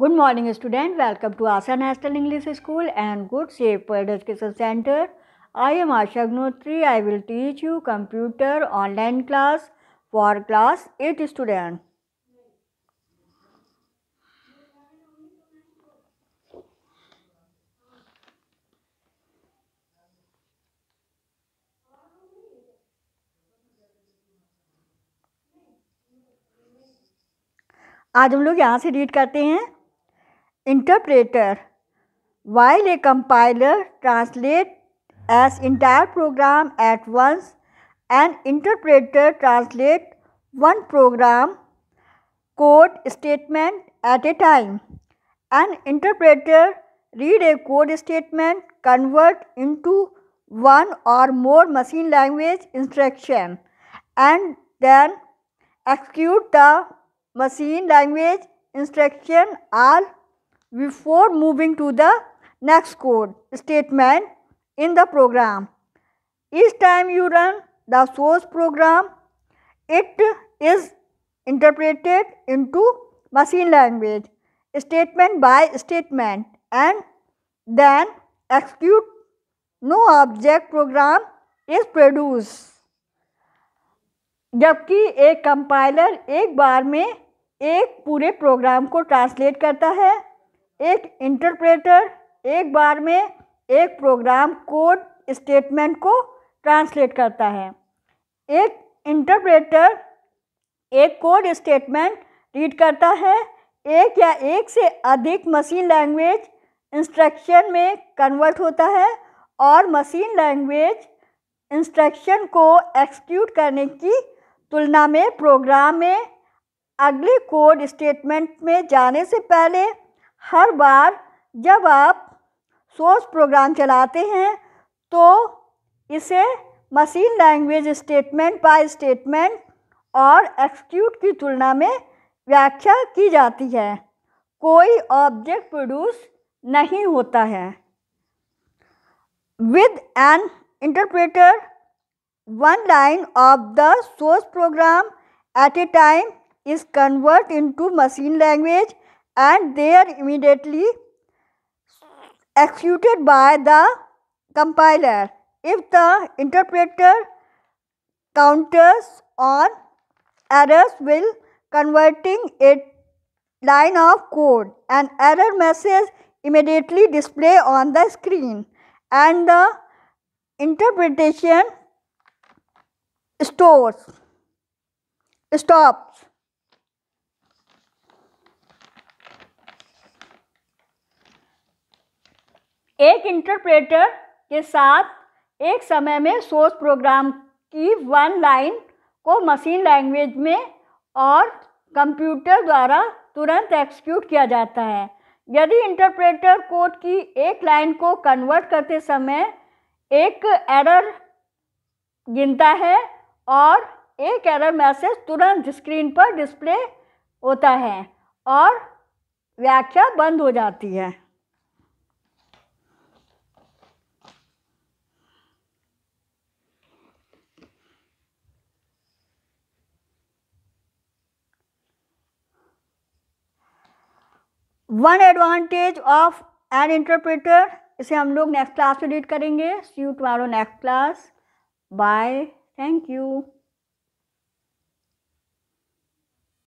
Good morning student welcome to Asha national English school and good safe education centre I am Asha Agnihotri I will teach you computer online class for class eight student आज हम लोग यहाँ से read करते हैं interpreter. While a compiler translates as entire program at once, an interpreter translates one program code statement at a time. An interpreter read a code statement convert into one or more machine language instruction and then execute the machine language instruction all before moving to the next code statement in the program. Each time you run the source program, it is interpreted into machine language statement by statement and then execute no object program is produced. जबकि एक compiler एक बार में एक पूरे programme को translate करता है एक इंटरप्रेटर एक बार में एक प्रोग्राम कोड स्टेटमेंट को ट्रांसलेट करता है एक इंटरप्रेटर एक कोड स्टेटमेंट रीड करता है एक या एक से अधिक मशीन लैंग्वेज इंस्ट्रक्शन में कन्वर्ट होता है और मशीन लैंग्वेज इंस्ट्रक्शन को एक्सक्यूट करने की तुलना में प्रोग्राम में अगले कोड स्टेटमेंट में जाने से पहले हर बार जब आप सोर्स प्रोग्राम चलाते हैं तो इसे machine language statement by statement और एक्सक्यूट की तुलना में व्याख्या की जाती है कोई ऑब्जेक्ट प्रोड्यूस नहीं होता है with an interpreter one line of the source program at a time is convert into machine language and they are immediately executed by the compiler. If the interpreter counters on errors will converting a line of code. An error message immediately display on the screen and the interpretation stores stops एक interpreter के साथ एक समय में source program की one line को machine language में और कंप्यूटर द्वारा तुरंत एक्सक्यूट किया जाता है यदि इंटरप्रेटर कोड की एक लाइन को कन्वर्ट करते समय एक एरर गिनता है और एक एरर मैसेज तुरंत स्क्रीन पर डिस्प्ले होता है और व्याख्या बंद हो जाती है one advantage of an interpreter इसे हम लोग नेक्स्ट क्लास में रीड करेंगे see you tomorrow next class bye thank you